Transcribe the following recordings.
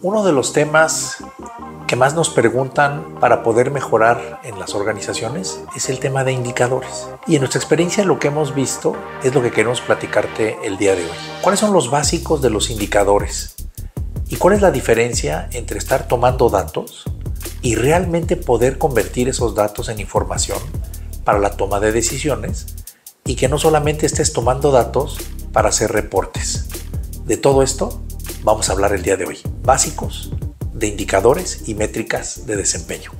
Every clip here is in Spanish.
Uno de los temas que más nos preguntan para poder mejorar en las organizaciones es el tema de indicadores. Y en nuestra experiencia lo que hemos visto es lo que queremos platicarte el día de hoy. ¿Cuáles son los básicos de los indicadores? ¿Y cuál es la diferencia entre estar tomando datos y realmente poder convertir esos datos en información para la toma de decisiones y que no solamente estés tomando datos para hacer reportes? De todo esto vamos a hablar el día de hoy. Básicos de indicadores y métricas de desempeño.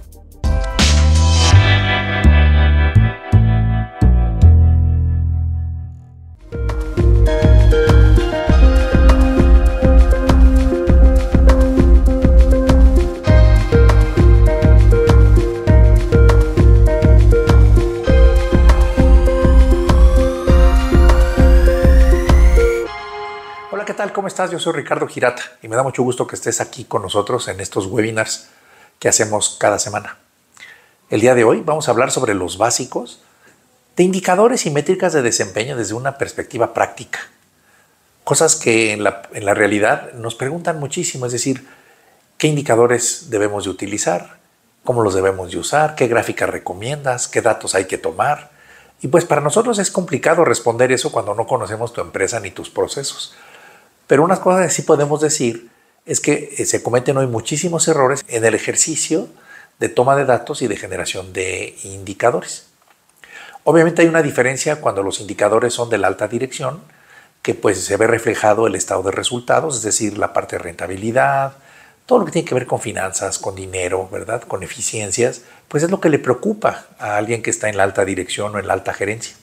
tal? ¿Cómo estás? Yo soy Ricardo Girata y me da mucho gusto que estés aquí con nosotros en estos webinars que hacemos cada semana. El día de hoy vamos a hablar sobre los básicos de indicadores y métricas de desempeño desde una perspectiva práctica. Cosas que en la, en la realidad nos preguntan muchísimo, es decir, ¿qué indicadores debemos de utilizar? ¿Cómo los debemos de usar? ¿Qué gráficas recomiendas? ¿Qué datos hay que tomar? Y pues para nosotros es complicado responder eso cuando no conocemos tu empresa ni tus procesos. Pero unas cosas que sí podemos decir es que eh, se cometen hoy muchísimos errores en el ejercicio de toma de datos y de generación de indicadores. Obviamente hay una diferencia cuando los indicadores son de la alta dirección, que pues se ve reflejado el estado de resultados, es decir, la parte de rentabilidad, todo lo que tiene que ver con finanzas, con dinero, ¿verdad? Con eficiencias, pues es lo que le preocupa a alguien que está en la alta dirección o en la alta gerencia.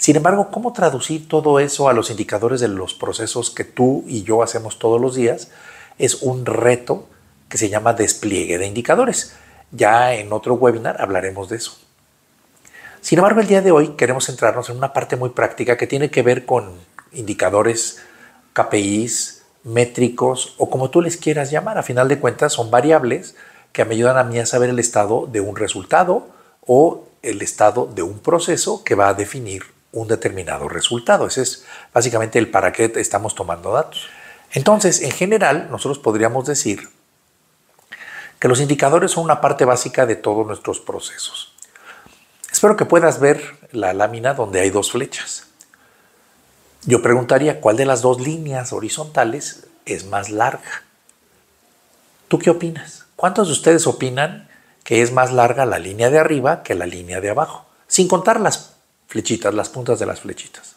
Sin embargo, ¿cómo traducir todo eso a los indicadores de los procesos que tú y yo hacemos todos los días? Es un reto que se llama despliegue de indicadores. Ya en otro webinar hablaremos de eso. Sin embargo, el día de hoy queremos centrarnos en una parte muy práctica que tiene que ver con indicadores, KPIs, métricos o como tú les quieras llamar. A final de cuentas, son variables que me ayudan a mí a saber el estado de un resultado o el estado de un proceso que va a definir un determinado resultado. Ese es básicamente el para qué estamos tomando datos. Entonces, en general, nosotros podríamos decir que los indicadores son una parte básica de todos nuestros procesos. Espero que puedas ver la lámina donde hay dos flechas. Yo preguntaría cuál de las dos líneas horizontales es más larga. ¿Tú qué opinas? ¿Cuántos de ustedes opinan que es más larga la línea de arriba que la línea de abajo? Sin contar las flechitas, las puntas de las flechitas.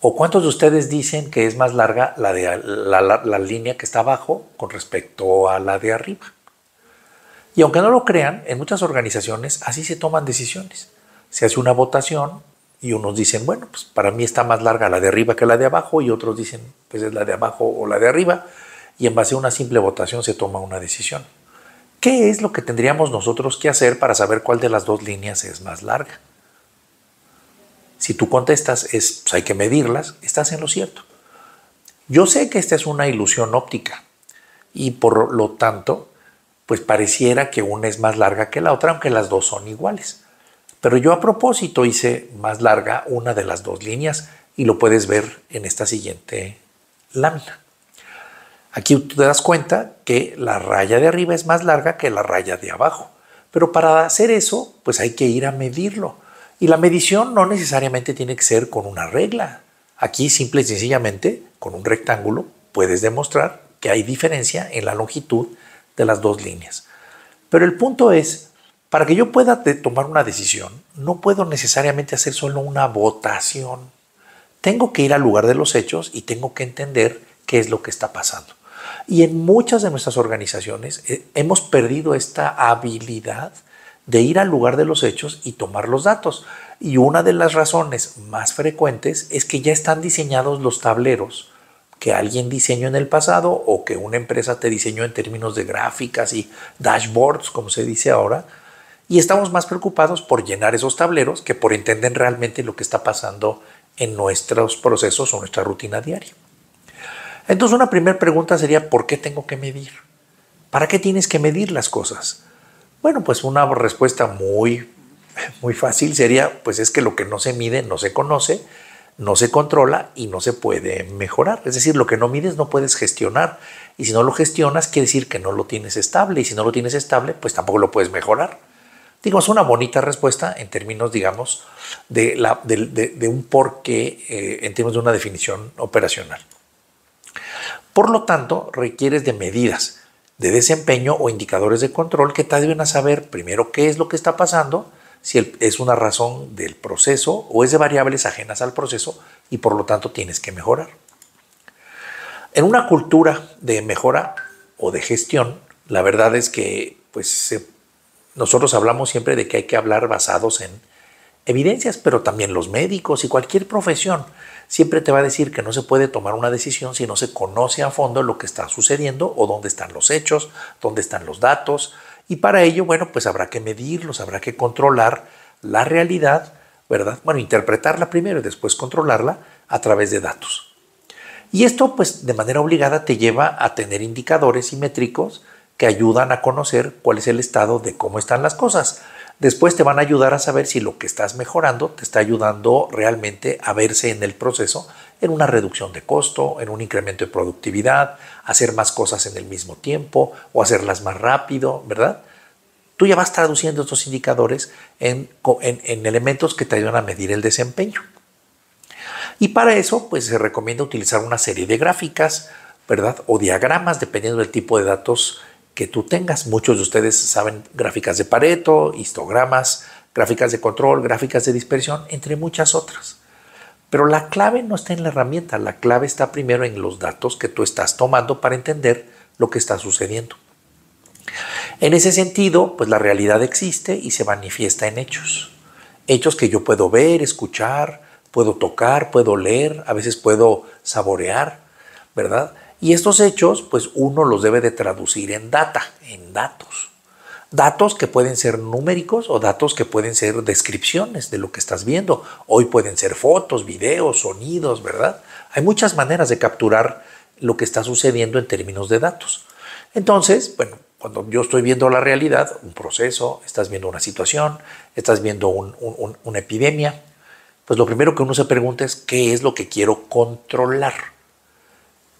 ¿O cuántos de ustedes dicen que es más larga la, de, línea que está abajo con respecto a la de arriba? Y aunque no lo crean, en muchas organizaciones así se toman decisiones. Se hace una votación y unos dicen, bueno, pues para mí está más larga la de arriba que la de abajo y otros dicen, pues es la de abajo o la de arriba. Y en base a una simple votación se toma una decisión. ¿Qué es lo que tendríamos nosotros que hacer para saber cuál de las dos líneas es más larga? Si tú contestas es, pues, hay que medirlas, estás en lo cierto. Yo sé que esta es una ilusión óptica y por lo tanto, pues pareciera que una es más larga que la otra, aunque las dos son iguales. Pero yo a propósito hice más larga una de las dos líneas y lo puedes ver en esta siguiente lámina. Aquí te das cuenta que la raya de arriba es más larga que la raya de abajo. Pero para hacer eso, pues hay que ir a medirlo. Y la medición no necesariamente tiene que ser con una regla. Aquí simple y sencillamente, con un rectángulo, puedes demostrar que hay diferencia en la longitud de las dos líneas. Pero el punto es, para que yo pueda tomar una decisión, no puedo necesariamente hacer solo una votación. Tengo que ir al lugar de los hechos y tengo que entender qué es lo que está pasando. Y en muchas de nuestras organizaciones eh, hemos perdido esta habilidad de ir al lugar de los hechos y tomar los datos. Y una de las razones más frecuentes es que ya están diseñados los tableros que alguien diseñó en el pasado o que una empresa te diseñó en términos de gráficas y dashboards, como se dice ahora, y estamos más preocupados por llenar esos tableros que por entender realmente lo que está pasando en nuestros procesos o nuestra rutina diaria. Entonces una primera pregunta sería, ¿por qué tengo que medir? ¿Para qué tienes que medir las cosas? Bueno, pues una respuesta muy, muy fácil sería, pues es que lo que no se mide no se conoce, no se controla y no se puede mejorar. Es decir, lo que no mides no puedes gestionar. Y si no lo gestionas, quiere decir que no lo tienes estable. Y si no lo tienes estable, pues tampoco lo puedes mejorar. Digo, es una bonita respuesta en términos, digamos, de, un porqué, qué eh, en términos de una definición operacional. Por lo tanto, requieres de medidas de desempeño o indicadores de control que te deben a saber primero qué es lo que está pasando, si es una razón del proceso o es de variables ajenas al proceso y por lo tanto tienes que mejorar. En una cultura de mejora o de gestión, la verdad es que pues, nosotros hablamos siempre de que hay que hablar basados en evidencias, pero también los médicos y cualquier profesión siempre te va a decir que no se puede tomar una decisión si no se conoce a fondo lo que está sucediendo o dónde están los hechos, dónde están los datos. Y para ello, bueno, pues habrá que medirlos, habrá que controlar la realidad, ¿verdad? Bueno, interpretarla primero y después controlarla a través de datos. Y esto, pues, de manera obligada te lleva a tener indicadores simétricos que ayudan a conocer cuál es el estado de cómo están las cosas después te van a ayudar a saber si lo que estás mejorando te está ayudando realmente a verse en el proceso en una reducción de costo, en un incremento de productividad, hacer más cosas en el mismo tiempo o hacerlas más rápido, ¿verdad? Tú ya vas traduciendo estos indicadores en, elementos que te ayudan a medir el desempeño. Y para eso, pues se recomienda utilizar una serie de gráficas, ¿verdad? O diagramas, dependiendo del tipo de datos que tú tengas. Muchos de ustedes saben gráficas de Pareto, histogramas, gráficas de control, gráficas de dispersión, entre muchas otras. Pero la clave no está en la herramienta, la clave está primero en los datos que tú estás tomando para entender lo que está sucediendo. En ese sentido, pues la realidad existe y se manifiesta en hechos. Hechos que yo puedo ver, escuchar, puedo tocar, puedo leer, a veces puedo saborear, ¿verdad? Y estos hechos, pues uno los debe de traducir en data, en datos. Datos que pueden ser numéricos o datos que pueden ser descripciones de lo que estás viendo. Hoy pueden ser fotos, videos, sonidos, ¿verdad? Hay muchas maneras de capturar lo que está sucediendo en términos de datos. Entonces, bueno, cuando yo estoy viendo la realidad, un proceso, estás viendo una situación, estás viendo una epidemia, pues lo primero que uno se pregunta es qué es lo que quiero controlar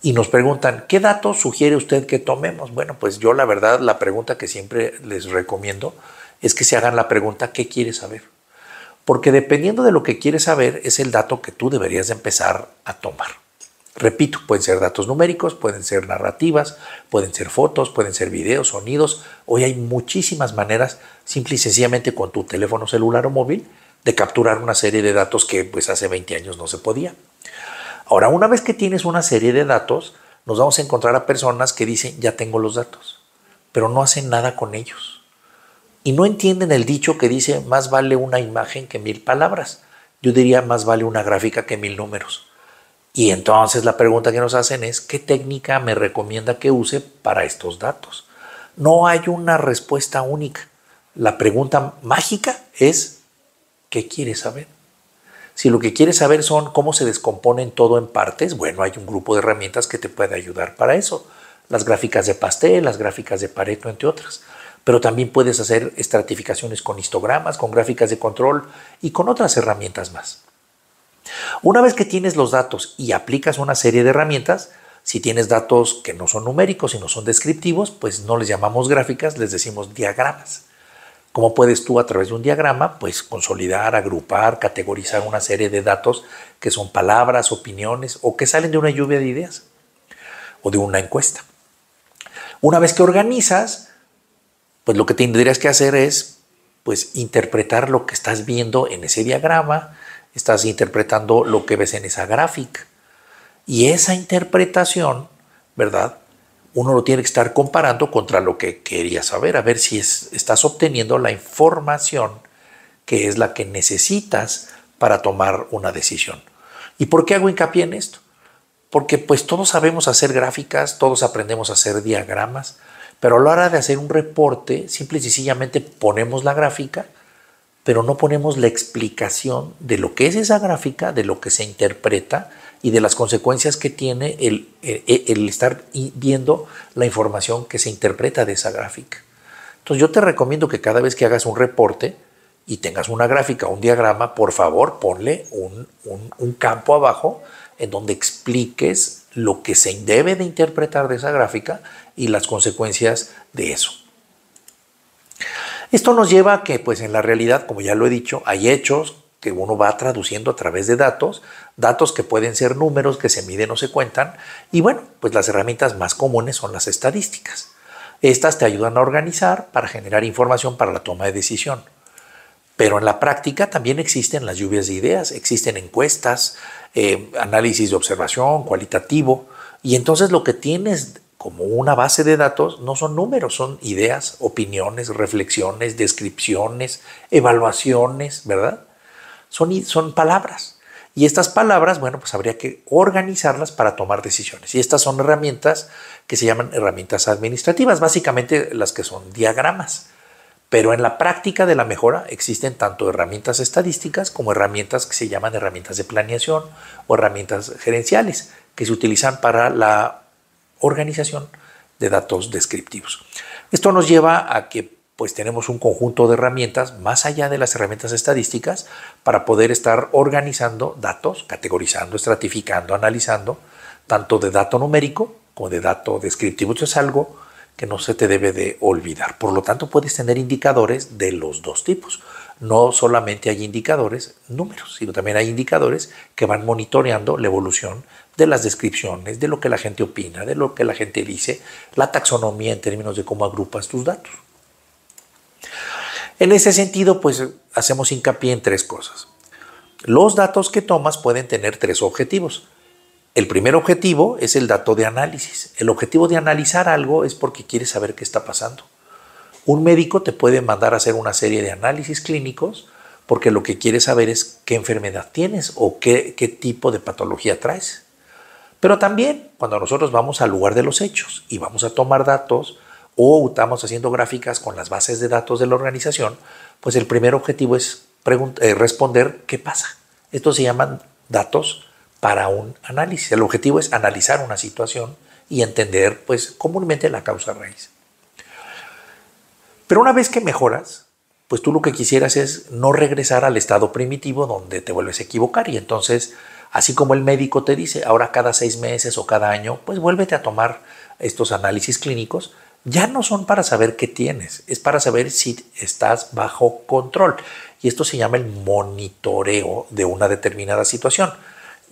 y nos preguntan, ¿qué datos sugiere usted que tomemos? Bueno, pues yo la verdad, la pregunta que siempre les recomiendo es que se hagan la pregunta, ¿qué quiere saber? Porque dependiendo de lo que quieres saber, es el dato que tú deberías de empezar a tomar. Repito, pueden ser datos numéricos, pueden ser narrativas, pueden ser fotos, pueden ser videos, sonidos. Hoy hay muchísimas maneras, simple y sencillamente con tu teléfono celular o móvil, de capturar una serie de datos que pues hace 20 años no se podía. Ahora, una vez que tienes una serie de datos, nos vamos a encontrar a personas que dicen, ya tengo los datos, pero no hacen nada con ellos. Y no entienden el dicho que dice, más vale una imagen que mil palabras. Yo diría, más vale una gráfica que mil números. Y entonces la pregunta que nos hacen es, ¿qué técnica me recomienda que use para estos datos? No hay una respuesta única. La pregunta mágica es, ¿qué quieres saber? Si lo que quieres saber son cómo se descomponen todo en partes, bueno, hay un grupo de herramientas que te puede ayudar para eso. Las gráficas de pastel, las gráficas de Pareto, entre otras. Pero también puedes hacer estratificaciones con histogramas, con gráficas de control y con otras herramientas más. Una vez que tienes los datos y aplicas una serie de herramientas, si tienes datos que no son numéricos, y no son descriptivos, pues no les llamamos gráficas, les decimos diagramas. ¿Cómo puedes tú a través de un diagrama pues consolidar, agrupar, categorizar una serie de datos que son palabras, opiniones o que salen de una lluvia de ideas o de una encuesta? Una vez que organizas, pues lo que tendrías que hacer es pues interpretar lo que estás viendo en ese diagrama, estás interpretando lo que ves en esa gráfica. Y esa interpretación, ¿verdad? uno lo tiene que estar comparando contra lo que quería saber, a ver si estás obteniendo la información que es la que necesitas para tomar una decisión. ¿Y por qué hago hincapié en esto? Porque pues todos sabemos hacer gráficas, todos aprendemos a hacer diagramas, pero a la hora de hacer un reporte, simple y sencillamente ponemos la gráfica, pero no ponemos la explicación de lo que es esa gráfica, de lo que se interpreta, y de las consecuencias que tiene el, eh, eh, estar viendo la información que se interpreta de esa gráfica. Entonces yo te recomiendo que cada vez que hagas un reporte y tengas una gráfica, un diagrama, por favor ponle un, campo abajo en donde expliques lo que se debe de interpretar de esa gráfica y las consecuencias de eso. Esto nos lleva a que pues en la realidad, como ya lo he dicho, hay hechos que uno va traduciendo a través de datos, datos que pueden ser números que se miden o se cuentan. Y bueno, pues las herramientas más comunes son las estadísticas. Estas te ayudan a organizar para generar información para la toma de decisión. Pero en la práctica también existen las lluvias de ideas, existen encuestas, eh, análisis de observación, cualitativo. Y entonces lo que tienes como una base de datos no son números, son ideas, opiniones, reflexiones, descripciones, evaluaciones, ¿verdad? Son, son palabras. Y estas palabras, bueno, pues habría que organizarlas para tomar decisiones. Y estas son herramientas que se llaman herramientas administrativas, básicamente las que son diagramas. Pero en la práctica de la mejora existen tanto herramientas estadísticas como herramientas que se llaman herramientas de planeación o herramientas gerenciales que se utilizan para la organización de datos descriptivos. Esto nos lleva a que pues tenemos un conjunto de herramientas, más allá de las herramientas estadísticas, para poder estar organizando datos, categorizando, estratificando, analizando, tanto de dato numérico como de dato descriptivo. Esto es algo que no se te debe de olvidar. Por lo tanto, puedes tener indicadores de los dos tipos. No solamente hay indicadores, números, sino también hay indicadores que van monitoreando la evolución de las descripciones, de lo que la gente opina, de lo que la gente dice, la taxonomía en términos de cómo agrupas tus datos. En ese sentido, pues hacemos hincapié en tres cosas. Los datos que tomas pueden tener tres objetivos. El primer objetivo es el dato de análisis. El objetivo de analizar algo es porque quieres saber qué está pasando. Un médico te puede mandar a hacer una serie de análisis clínicos porque lo que quiere saber es qué enfermedad tienes o qué, qué tipo de patología traes. Pero también cuando nosotros vamos al lugar de los hechos y vamos a tomar datos, o estamos haciendo gráficas con las bases de datos de la organización, pues el primer objetivo es eh, responder qué pasa. Esto se llaman datos para un análisis. El objetivo es analizar una situación y entender, pues, comúnmente la causa raíz. Pero una vez que mejoras, pues tú lo que quisieras es no regresar al estado primitivo donde te vuelves a equivocar y entonces, así como el médico te dice, ahora cada seis meses o cada año, pues vuélvete a tomar estos análisis clínicos ya no son para saber qué tienes, es para saber si estás bajo control. Y esto se llama el monitoreo de una determinada situación.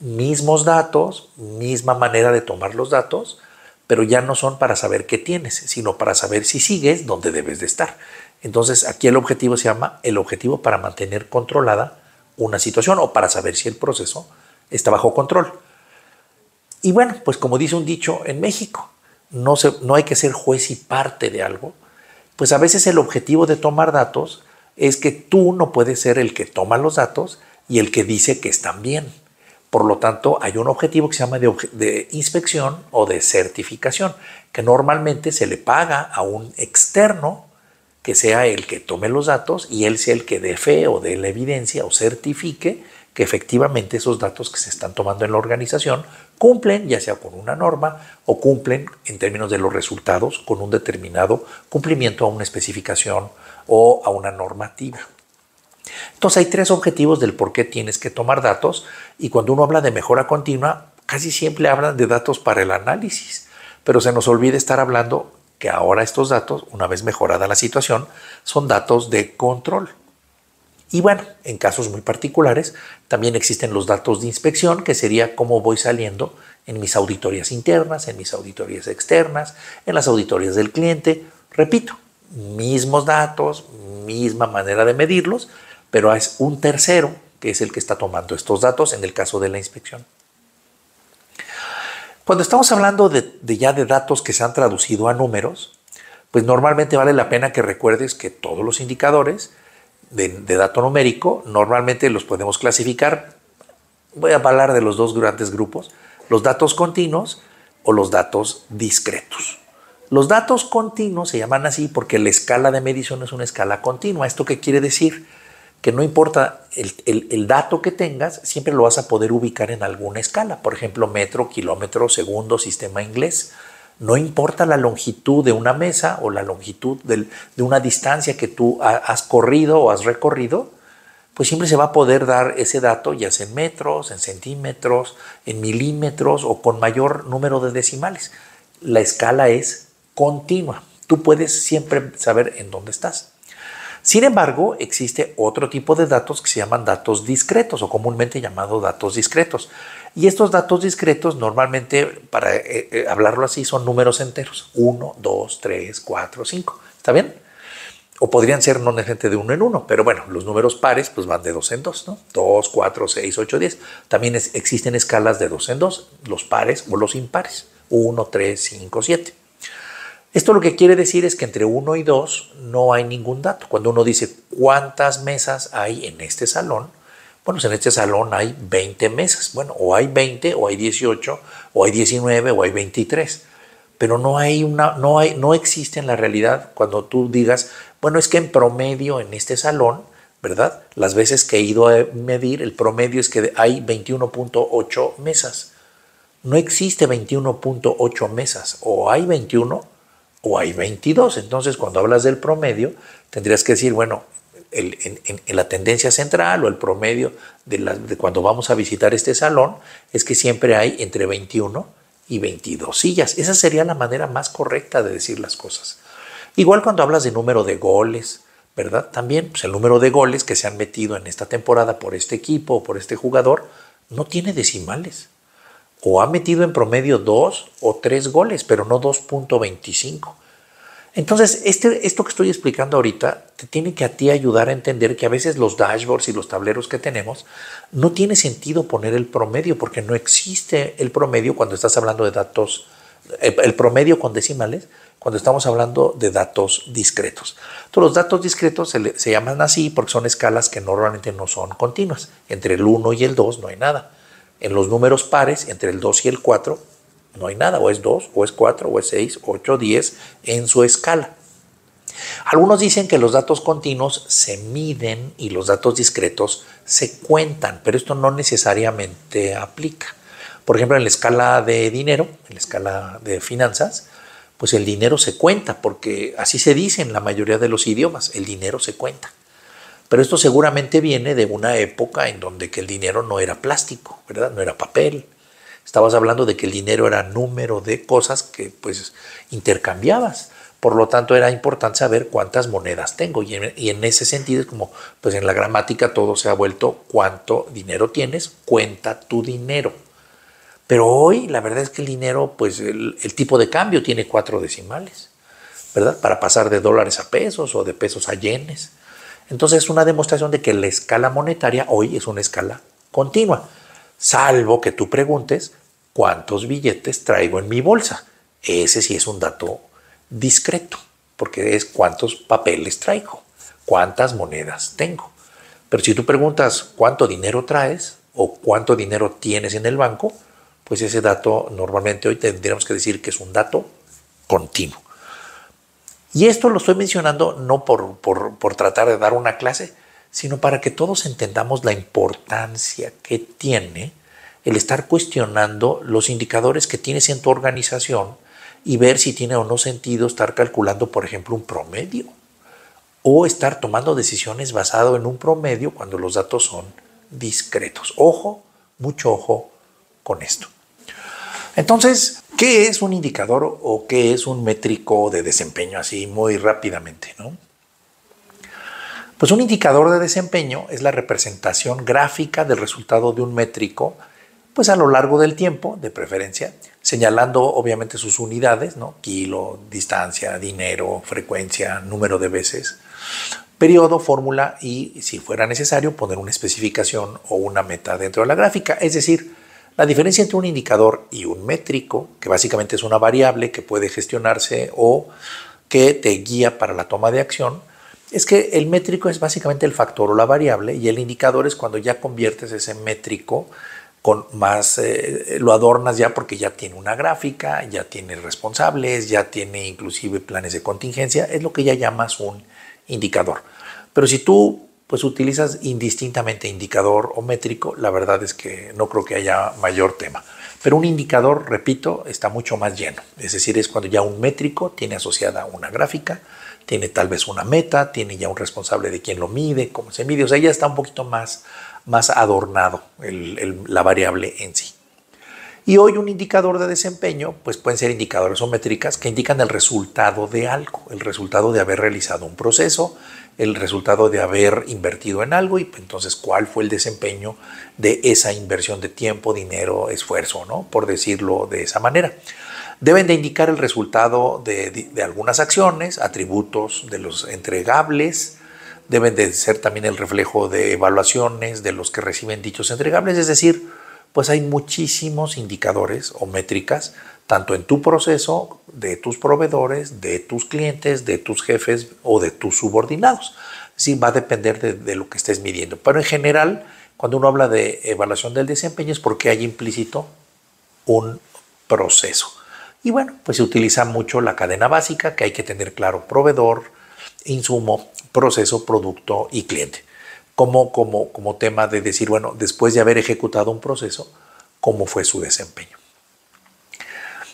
Mismos datos, misma manera de tomar los datos, pero ya no son para saber qué tienes, sino para saber si sigues donde debes de estar. Entonces aquí el objetivo se llama el objetivo para mantener controlada una situación o para saber si el proceso está bajo control. Y bueno, pues como dice un dicho en México, no, hay que ser juez y parte de algo, pues a veces el objetivo de tomar datos es que tú no puedes ser el que toma los datos y el que dice que están bien. Por lo tanto, hay un objetivo que se llama de, de, inspección o de certificación, que normalmente se le paga a un externo que sea el que tome los datos y él sea el que dé fe o dé la evidencia o certifique que efectivamente esos datos que se están tomando en la organización cumplen ya sea con una norma o cumplen en términos de los resultados con un determinado cumplimiento a una especificación o a una normativa. Entonces hay tres objetivos del por qué tienes que tomar datos y cuando uno habla de mejora continua, casi siempre hablan de datos para el análisis, pero se nos olvida estar hablando que ahora estos datos, una vez mejorada la situación, son datos de control. Y bueno, en casos muy particulares también existen los datos de inspección, que sería cómo voy saliendo en mis auditorías internas, en mis auditorías externas, en las auditorías del cliente. Repito, mismos datos, misma manera de medirlos, pero es un tercero que es el que está tomando estos datos en el caso de la inspección. Cuando estamos hablando de, de ya de datos que se han traducido a números, pues normalmente vale la pena que recuerdes que todos los indicadores de, dato numérico, normalmente los podemos clasificar, voy a hablar de los dos grandes grupos, los datos continuos o los datos discretos. Los datos continuos se llaman así porque la escala de medición es una escala continua. ¿Esto qué quiere decir? Que no importa el, dato que tengas, siempre lo vas a poder ubicar en alguna escala. Por ejemplo, metro, kilómetro, segundo, sistema inglés. No importa la longitud de una mesa o la longitud de una distancia que tú has corrido o has recorrido, pues siempre se va a poder dar ese dato, ya sea en metros, en centímetros, en milímetros o con mayor número de decimales. La escala es continua. Tú puedes siempre saber en dónde estás. Sin embargo, existe otro tipo de datos que se llaman datos discretos o comúnmente llamado datos discretos. Y estos datos discretos, normalmente, para eh, eh, hablarlo así, son números enteros. 1, 2, 3, 4, 5. ¿Está bien? O podrían ser no necesariamente de uno en uno, pero bueno, los números pares pues van de dos en dos, ¿no? 2, 4, 6, 8, 10. También existen escalas de dos en dos, los pares o los impares. 1, 3, 5, 7. Esto lo que quiere decir es que entre 1 y 2 no hay ningún dato. Cuando uno dice cuántas mesas hay en este salón, bueno, en este salón hay 20 mesas. Bueno, o hay 20, o hay 18, o hay 19, o hay 23. Pero no, hay una, no, hay, no existe en la realidad cuando tú digas, bueno, es que en promedio en este salón, ¿verdad? Las veces que he ido a medir, el promedio es que hay 21.8 mesas. No existe 21.8 mesas. O hay 21 o hay 22. Entonces, cuando hablas del promedio, tendrías que decir, bueno, en, la tendencia central o el promedio de, cuando vamos a visitar este salón es que siempre hay entre 21 y 22 sillas. Esa sería la manera más correcta de decir las cosas. Igual cuando hablas de número de goles, ¿verdad? También pues, el número de goles que se han metido en esta temporada por este equipo o por este jugador no tiene decimales. O ha metido en promedio dos o tres goles, pero no 2.25. Entonces, este, esto que estoy explicando ahorita te tiene que a ti ayudar a entender que a veces los dashboards y los tableros que tenemos no tiene sentido poner el promedio porque no existe el promedio cuando estás hablando de datos, eh, el, promedio con decimales, cuando estamos hablando de datos discretos. todos los datos discretos se, se llaman así porque son escalas que normalmente no son continuas. Entre el 1 y el 2 no hay nada. En los números pares, entre el 2 y el 4, no hay nada, o es 2, o es 4, o es 6, 8, 10 en su escala. Algunos dicen que los datos continuos se miden y los datos discretos se cuentan, pero esto no necesariamente aplica. Por ejemplo, en la escala de dinero, en la escala de finanzas, pues el dinero se cuenta, porque así se dice en la mayoría de los idiomas, el dinero se cuenta. Pero esto seguramente viene de una época en donde que el dinero no era plástico, ¿verdad? No era papel, Estabas hablando de que el dinero era número de cosas que pues intercambiabas. Por lo tanto, era importante saber cuántas monedas tengo. Y en, ese sentido es como, pues en la gramática todo se ha vuelto cuánto dinero tienes, cuenta tu dinero. Pero hoy la verdad es que el dinero, pues el, tipo de cambio tiene cuatro decimales, ¿verdad? Para pasar de dólares a pesos o de pesos a yenes. Entonces es una demostración de que la escala monetaria hoy es una escala continua salvo que tú preguntes cuántos billetes traigo en mi bolsa. Ese sí es un dato discreto, porque es cuántos papeles traigo, cuántas monedas tengo. Pero si tú preguntas cuánto dinero traes o cuánto dinero tienes en el banco, pues ese dato normalmente hoy tendríamos que decir que es un dato continuo. Y esto lo estoy mencionando no por, por tratar de dar una clase, sino para que todos entendamos la importancia que tiene el estar cuestionando los indicadores que tienes en tu organización y ver si tiene o no sentido estar calculando, por ejemplo, un promedio o estar tomando decisiones basado en un promedio cuando los datos son discretos. Ojo, mucho ojo con esto. Entonces, ¿qué es un indicador o qué es un métrico de desempeño? Así muy rápidamente, ¿no? Pues un indicador de desempeño es la representación gráfica del resultado de un métrico, pues a lo largo del tiempo, de preferencia, señalando obviamente sus unidades, ¿no? kilo, distancia, dinero, frecuencia, número de veces, periodo, fórmula y, si fuera necesario, poner una especificación o una meta dentro de la gráfica. Es decir, la diferencia entre un indicador y un métrico, que básicamente es una variable que puede gestionarse o que te guía para la toma de acción, es que el métrico es básicamente el factor o la variable y el indicador es cuando ya conviertes ese métrico con más, eh, eh, lo adornas ya porque ya tiene una gráfica, ya tiene responsables, ya tiene inclusive planes de contingencia, es lo que ya llamas un indicador. Pero si tú pues utilizas indistintamente indicador o métrico, la verdad es que no creo que haya mayor tema. Pero un indicador, repito, está mucho más lleno. Es decir, es cuando ya un métrico tiene asociada una gráfica, tiene tal vez una meta, tiene ya un responsable de quién lo mide, cómo se mide, o sea, ya está un poquito más, más adornado la variable en sí. Y hoy un indicador de desempeño, pues pueden ser indicadores o métricas que indican el resultado de algo, el resultado de haber realizado un proceso, el resultado de haber invertido en algo y entonces cuál fue el desempeño de esa inversión de tiempo, dinero, esfuerzo, ¿no? Por decirlo de esa manera. Deben de indicar el resultado de, algunas acciones, atributos de los entregables, deben de ser también el reflejo de evaluaciones de los que reciben dichos entregables, es decir, pues hay muchísimos indicadores o métricas, tanto en tu proceso, de tus proveedores, de tus clientes, de tus jefes o de tus subordinados. Sí, va a depender de lo que estés midiendo. Pero en general, cuando uno habla de evaluación del desempeño es porque hay implícito un proceso. Y bueno, pues se utiliza mucho la cadena básica, que hay que tener claro proveedor, insumo, proceso, producto y cliente. Como, como, como tema de decir, bueno, después de haber ejecutado un proceso, ¿cómo fue su desempeño?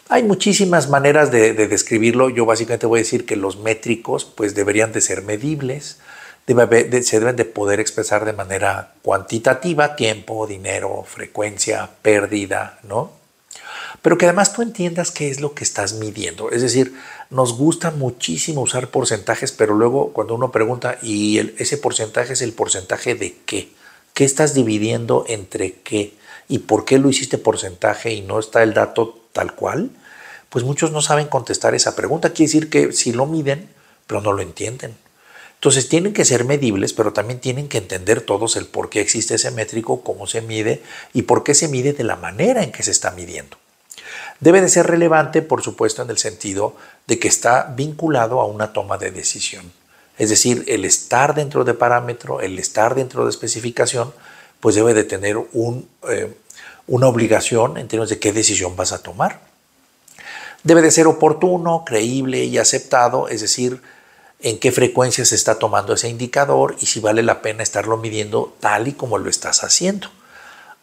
Hay muchísimas maneras de, describirlo. Yo básicamente voy a decir que los métricos pues deberían de ser medibles, se deben de poder expresar de manera cuantitativa, tiempo, dinero, frecuencia, pérdida, ¿no? pero que además tú entiendas qué es lo que estás midiendo. Es decir, nos gusta muchísimo usar porcentajes, pero luego cuando uno pregunta, ¿y ese porcentaje es el porcentaje de qué? ¿Qué estás dividiendo entre qué? ¿Y por qué lo hiciste porcentaje y no está el dato tal cual? Pues muchos no saben contestar esa pregunta. Quiere decir que si lo miden, pero no lo entienden. Entonces tienen que ser medibles, pero también tienen que entender todos el por qué existe ese métrico, cómo se mide y por qué se mide de la manera en que se está midiendo debe de ser relevante, por supuesto, en el sentido de que está vinculado a una toma de decisión. Es decir, el estar dentro de parámetro, el estar dentro de especificación, pues debe de tener eh, una obligación en términos de qué decisión vas a tomar. Debe de ser oportuno, creíble y aceptado, es decir, en qué frecuencia se está tomando ese indicador y si vale la pena estarlo midiendo tal y como lo estás haciendo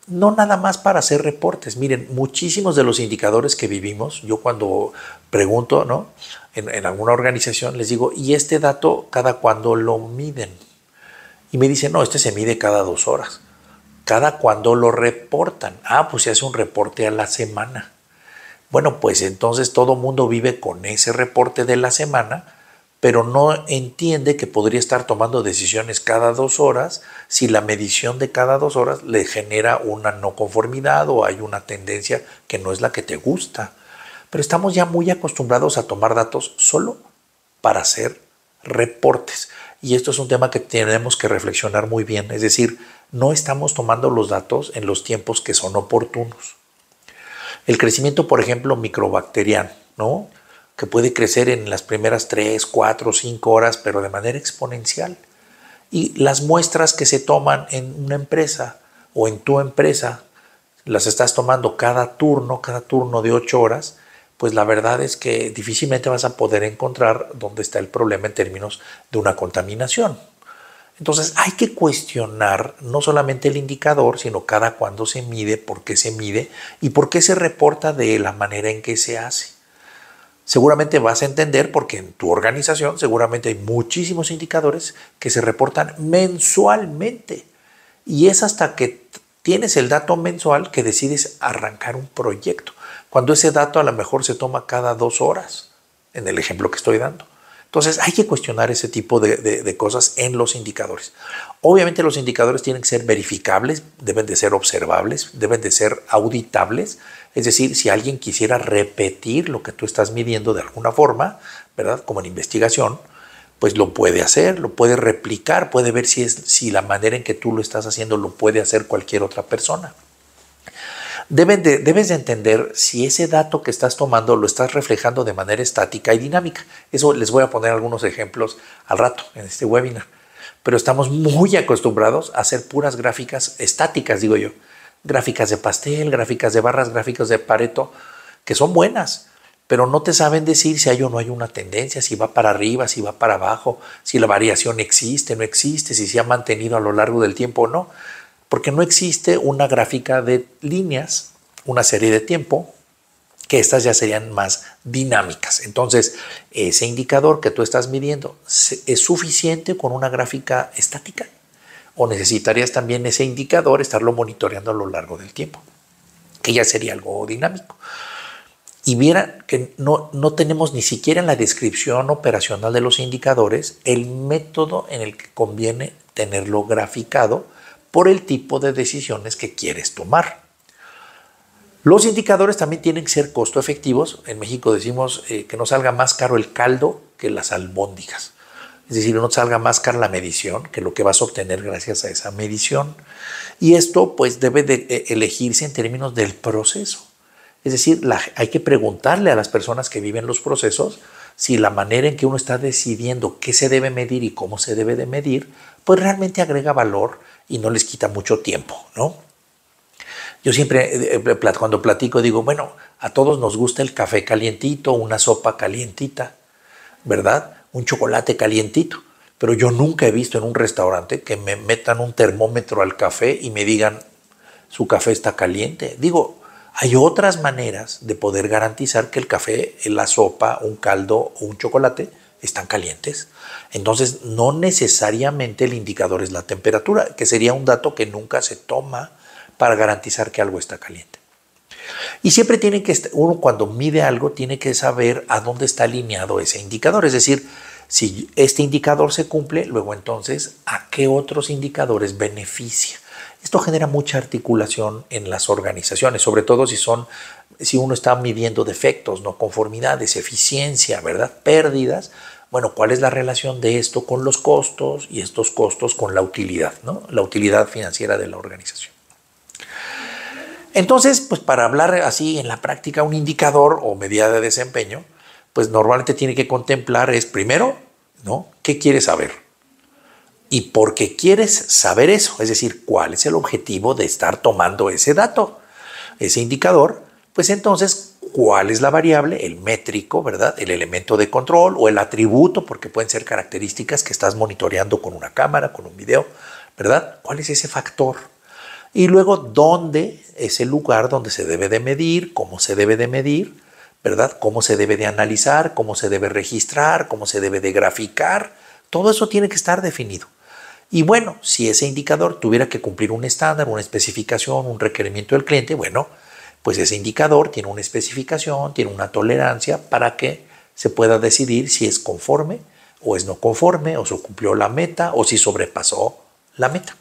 no nada más para hacer reportes. Miren, muchísimos de los indicadores que vivimos, yo cuando pregunto ¿no? en, alguna organización, les digo, ¿y este dato cada cuando lo miden? Y me dicen, no, este se mide cada dos horas. Cada cuando lo reportan. Ah, pues se hace un reporte a la semana. Bueno, pues entonces todo mundo vive con ese reporte de la semana pero no entiende que podría estar tomando decisiones cada dos horas si la medición de cada dos horas le genera una no conformidad o hay una tendencia que no es la que te gusta. Pero estamos ya muy acostumbrados a tomar datos solo para hacer reportes. Y esto es un tema que tenemos que reflexionar muy bien. Es decir, no estamos tomando los datos en los tiempos que son oportunos. El crecimiento, por ejemplo, microbacteriano, ¿no? que puede crecer en las primeras 3, 4, cinco horas, pero de manera exponencial. Y las muestras que se toman en una empresa o en tu empresa, las estás tomando cada turno, cada turno de ocho horas, pues la verdad es que difícilmente vas a poder encontrar dónde está el problema en términos de una contaminación. Entonces hay que cuestionar no solamente el indicador, sino cada cuándo se mide, por qué se mide y por qué se reporta de la manera en que se hace seguramente vas a entender porque en tu organización seguramente hay muchísimos indicadores que se reportan mensualmente. Y es hasta que tienes el dato mensual que decides arrancar un proyecto, cuando ese dato a lo mejor se toma cada dos horas, en el ejemplo que estoy dando. Entonces hay que cuestionar ese tipo de, cosas en los indicadores. Obviamente los indicadores tienen que ser verificables, deben de ser observables, deben de ser auditables es decir, si alguien quisiera repetir lo que tú estás midiendo de alguna forma, ¿verdad? Como en investigación, pues lo puede hacer, lo puede replicar, puede ver si, es, si la manera en que tú lo estás haciendo lo puede hacer cualquier otra persona. debes de entender si ese dato que estás tomando lo estás reflejando de manera estática y dinámica. Eso les voy a poner algunos ejemplos al rato en este webinar. Pero estamos muy acostumbrados a hacer puras gráficas estáticas, digo yo gráficas de pastel, gráficas de barras, gráficos de pareto, que son buenas, pero no te saben decir si hay o no hay una tendencia, si va para arriba, si va para abajo, si la variación existe, no existe, si se ha mantenido a lo largo del tiempo o no, porque no existe una gráfica de líneas, una serie de tiempo, que estas ya serían más dinámicas. Entonces, ese indicador que tú estás midiendo es suficiente con una gráfica estática o necesitarías también ese indicador estarlo monitoreando a lo largo del tiempo, que ya sería algo dinámico. Y vieran que no, no tenemos ni siquiera en la descripción operacional de los indicadores el método en el que conviene tenerlo graficado por el tipo de decisiones que quieres tomar. Los indicadores también tienen que ser costo efectivos. En México decimos eh, que no salga más caro el caldo que las albóndigas es decir, no salga más cara la medición que lo que vas a obtener gracias a esa medición. Y esto pues debe de eh, elegirse en términos del proceso. Es decir, hay que preguntarle a las personas que viven los procesos si la manera en que uno está decidiendo qué se debe medir y cómo se debe de medir, pues realmente agrega valor y no les quita mucho tiempo, ¿no? Yo siempre eh, eh, cuando platico digo, bueno, a todos nos gusta el café calientito, una sopa calientita, ¿verdad? un chocolate calientito. Pero yo nunca he visto en un restaurante que me metan un termómetro al café y me digan, su café está caliente. Digo, hay otras maneras de poder garantizar que el café, la sopa, un caldo o un chocolate están calientes. Entonces, no necesariamente el indicador es la temperatura, que sería un dato que nunca se toma para garantizar que algo está caliente. Y siempre tiene que, uno cuando mide algo, tiene que saber a dónde está alineado ese indicador. Es decir, si este indicador se cumple, luego entonces, ¿a qué otros indicadores beneficia? Esto genera mucha articulación en las organizaciones, sobre todo si son si uno está midiendo defectos, no conformidades, eficiencia, ¿verdad? Pérdidas. Bueno, ¿cuál es la relación de esto con los costos y estos costos con la utilidad, ¿no? La utilidad financiera de la organización. Entonces, pues para hablar así en la práctica, un indicador o medida de desempeño, pues normalmente tiene que contemplar es primero, ¿no? ¿Qué quieres saber? Y por qué quieres saber eso, es decir, cuál es el objetivo de estar tomando ese dato, ese indicador, pues entonces, ¿cuál es la variable, el métrico, ¿verdad? El elemento de control o el atributo, porque pueden ser características que estás monitoreando con una cámara, con un video, ¿verdad? ¿Cuál es ese factor? Y luego, ¿dónde es el lugar donde se debe de medir? ¿Cómo se debe de medir? ¿Verdad? ¿Cómo se debe de analizar? ¿Cómo se debe registrar? ¿Cómo se debe de graficar? Todo eso tiene que estar definido. Y bueno, si ese indicador tuviera que cumplir un estándar, una especificación, un requerimiento del cliente, bueno, pues ese indicador tiene una especificación, tiene una tolerancia para que se pueda decidir si es conforme o es no conforme, o se cumplió la meta, o si sobrepasó la meta.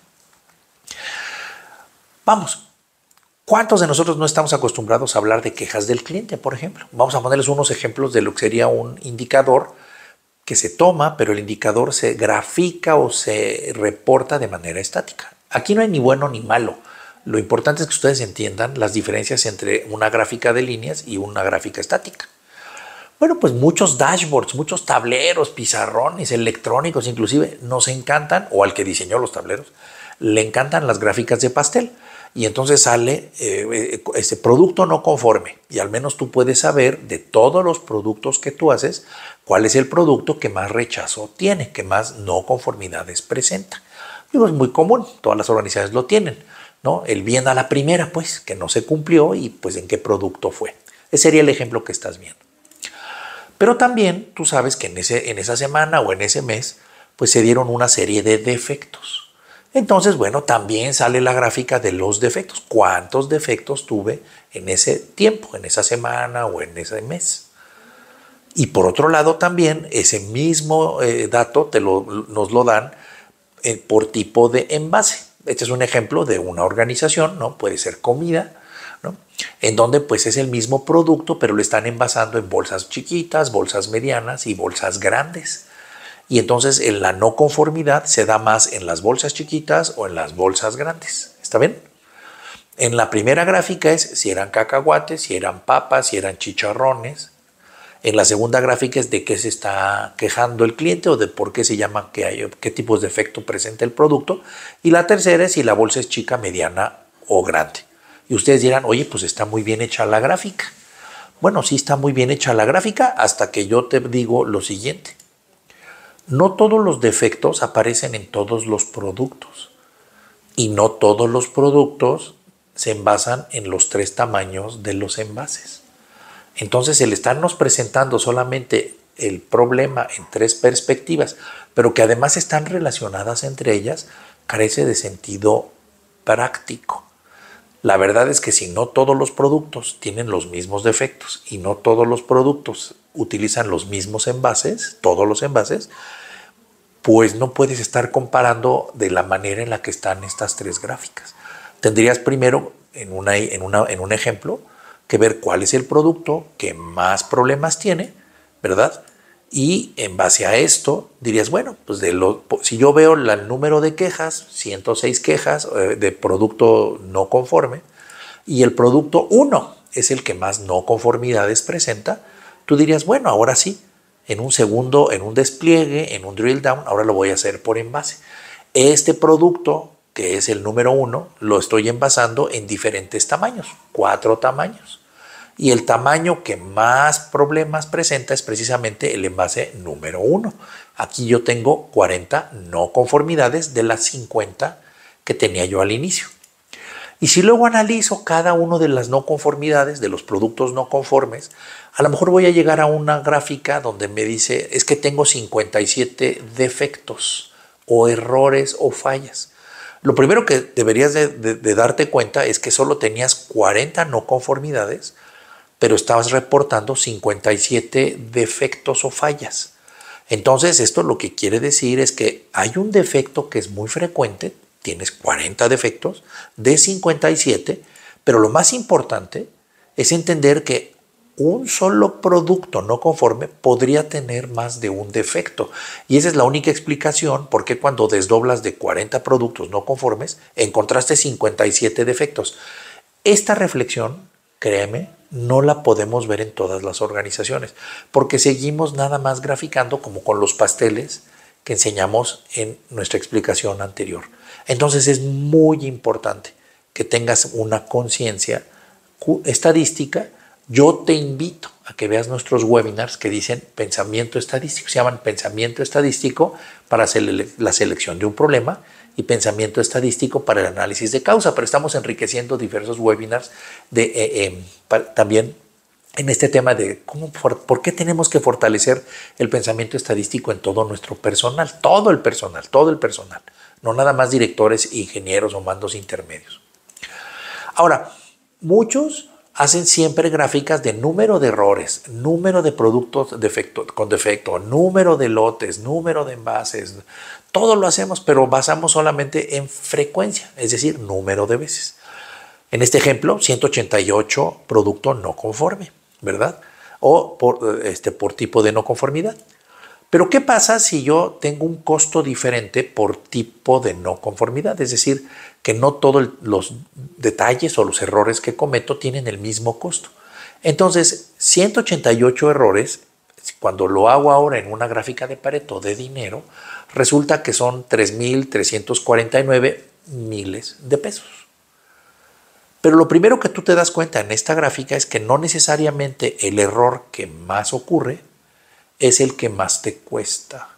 Vamos, ¿cuántos de nosotros no estamos acostumbrados a hablar de quejas del cliente, por ejemplo? Vamos a ponerles unos ejemplos de lo que sería un indicador que se toma, pero el indicador se grafica o se reporta de manera estática. Aquí no hay ni bueno ni malo. Lo importante es que ustedes entiendan las diferencias entre una gráfica de líneas y una gráfica estática. Bueno, pues muchos dashboards, muchos tableros, pizarrones, electrónicos inclusive, nos encantan, o al que diseñó los tableros, le encantan las gráficas de pastel. Y entonces sale eh, eh, ese producto no conforme. Y al menos tú puedes saber de todos los productos que tú haces cuál es el producto que más rechazo tiene, que más no conformidades presenta. es muy común, todas las organizaciones lo tienen. ¿no? El bien a la primera, pues, que no se cumplió y pues en qué producto fue. Ese sería el ejemplo que estás viendo. Pero también tú sabes que en, ese, en esa semana o en ese mes, pues se dieron una serie de defectos. Entonces, bueno, también sale la gráfica de los defectos. ¿Cuántos defectos tuve en ese tiempo, en esa semana o en ese mes? Y por otro lado también ese mismo eh, dato nos lo dan eh, por tipo de envase. Este es un ejemplo de una organización, ¿no? Puede ser comida, ¿no? En donde pues es el mismo producto, pero lo están envasando en bolsas chiquitas, bolsas medianas y bolsas grandes y entonces en la no conformidad se da más en las bolsas chiquitas o en las bolsas grandes. ¿Está bien? En la primera gráfica es si eran cacahuates, si eran papas, si eran chicharrones. En la segunda gráfica es de qué se está quejando el cliente o de por qué se llama, qué, hay, qué de efecto presenta el producto. Y la tercera es si la bolsa es chica, mediana o grande. Y ustedes dirán, oye, pues está muy bien hecha la gráfica. Bueno, sí está muy bien hecha la gráfica hasta que yo te digo lo siguiente no todos los defectos aparecen en todos los productos y no todos los productos se envasan en los tres tamaños de los envases. Entonces el estarnos presentando solamente el problema en tres perspectivas, pero que además están relacionadas entre ellas, carece de sentido práctico. La verdad es que si no todos los productos tienen los mismos defectos y no todos los productos utilizan los mismos envases, todos los envases, pues no puedes estar comparando de la manera en la que están estas tres gráficas. Tendrías primero, en, una, en, una, en un ejemplo, que ver cuál es el producto que más problemas tiene, ¿verdad? Y en base a esto dirías, bueno, pues si yo veo el número de quejas, 106 quejas eh, de producto no conforme, y el producto 1 es el que más no conformidades presenta, tú dirías, bueno, ahora sí, en un segundo, en un despliegue, en un drill down, ahora lo voy a hacer por envase. Este producto, que es el número uno, lo estoy envasando en diferentes tamaños, cuatro tamaños. Y el tamaño que más problemas presenta es precisamente el envase número uno. Aquí yo tengo 40 no conformidades de las 50 que tenía yo al inicio. Y si luego analizo cada uno de las no conformidades, de los productos no conformes, a lo mejor voy a llegar a una gráfica donde me dice, es que tengo 57 defectos o errores o fallas. Lo primero que deberías de, darte cuenta es que solo tenías 40 no conformidades, pero estabas reportando 57 defectos o fallas. Entonces, esto lo que quiere decir es que hay un defecto que es muy frecuente, tienes 40 defectos de 57, pero lo más importante es entender que un solo producto no conforme podría tener más de un defecto. Y esa es la única explicación por qué cuando desdoblas de 40 productos no conformes, encontraste 57 defectos. Esta reflexión, créeme, no la podemos ver en todas las organizaciones, porque seguimos nada más graficando como con los pasteles que enseñamos en nuestra explicación anterior. Entonces es muy importante que tengas una conciencia estadística. Yo te invito a que veas nuestros webinars que dicen pensamiento estadístico, se llaman pensamiento estadístico para hacer la selección de un problema y pensamiento estadístico para el análisis de causa, pero estamos enriqueciendo diversos webinars de, eh, em, también en este tema de por, qué tenemos que fortalecer el pensamiento estadístico en todo nuestro personal, todo el personal, todo el personal, no nada más directores, ingenieros o mandos intermedios. Ahora, muchos hacen siempre gráficas de número de errores, número de productos defecto, con defecto, número de lotes, número de envases, todo lo hacemos, pero basamos solamente en frecuencia, es decir, número de veces. En este ejemplo, 188 producto no conforme. ¿verdad? O por, este, por tipo de no conformidad. Pero ¿qué pasa si yo tengo un costo diferente por tipo de no conformidad? Es decir, que no todos los detalles o los errores que cometo tienen el mismo costo. Entonces, 188 errores, cuando lo hago ahora en una gráfica de Pareto de dinero, resulta que son 3.349 miles de pesos. Pero lo primero que tú te das cuenta en esta gráfica es que no necesariamente el error que más ocurre es el que más te cuesta.